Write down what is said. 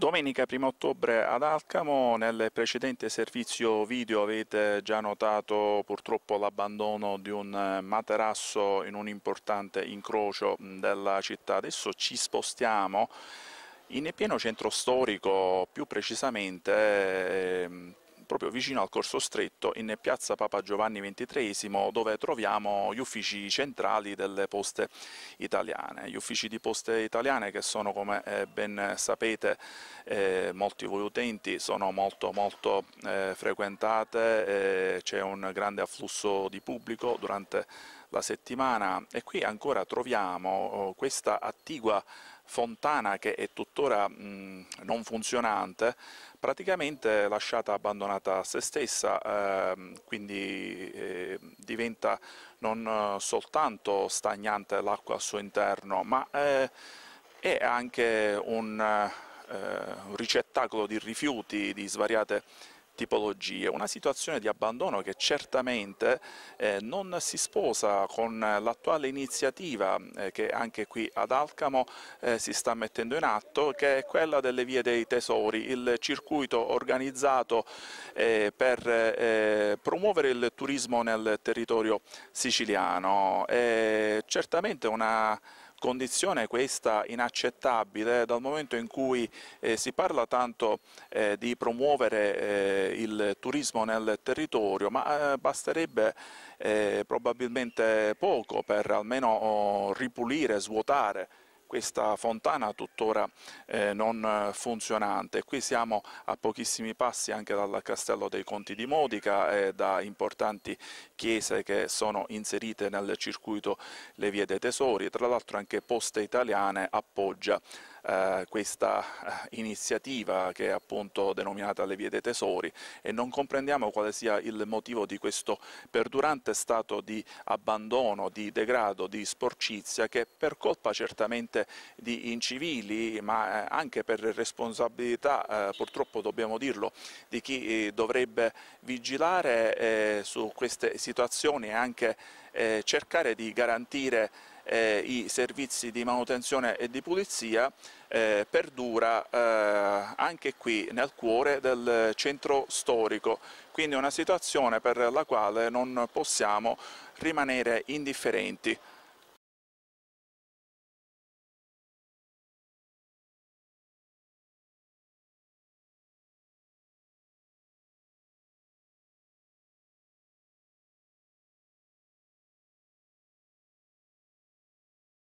Domenica 1 ottobre ad Alcamo, nel precedente servizio video avete già notato purtroppo l'abbandono di un eh, materasso in un importante incrocio della città. Adesso ci spostiamo in pieno centro storico, più precisamente eh, proprio vicino al Corso Stretto, in piazza Papa Giovanni XXIII, dove troviamo gli uffici centrali delle poste italiane. Gli uffici di poste italiane che sono, come eh, ben sapete, eh, molti voi utenti, sono molto, molto eh, frequentate, eh, c'è un grande afflusso di pubblico durante la settimana e qui ancora troviamo oh, questa attigua fontana che è tuttora mh, non funzionante, praticamente lasciata abbandonata a se stessa, eh, quindi eh, diventa non soltanto stagnante l'acqua al suo interno, ma eh, è anche un, eh, un ricettacolo di rifiuti di svariate tipologie, una situazione di abbandono che certamente eh, non si sposa con l'attuale iniziativa eh, che anche qui ad Alcamo eh, si sta mettendo in atto che è quella delle vie dei tesori, il circuito organizzato eh, per eh, promuovere il turismo nel territorio siciliano. Eh, certamente una Condizione questa inaccettabile dal momento in cui eh, si parla tanto eh, di promuovere eh, il turismo nel territorio, ma eh, basterebbe eh, probabilmente poco per almeno oh, ripulire, svuotare questa fontana tuttora eh, non funzionante. Qui siamo a pochissimi passi anche dal Castello dei Conti di Modica e da importanti chiese che sono inserite nel circuito Le Vie dei Tesori, tra l'altro anche Poste Italiane appoggia eh, questa eh, iniziativa che è appunto denominata le vie dei tesori e non comprendiamo quale sia il motivo di questo perdurante stato di abbandono, di degrado, di sporcizia che per colpa certamente di incivili ma eh, anche per responsabilità eh, purtroppo dobbiamo dirlo di chi eh, dovrebbe vigilare eh, su queste situazioni e anche cercare di garantire eh, i servizi di manutenzione e di pulizia eh, perdura eh, anche qui nel cuore del centro storico, quindi una situazione per la quale non possiamo rimanere indifferenti.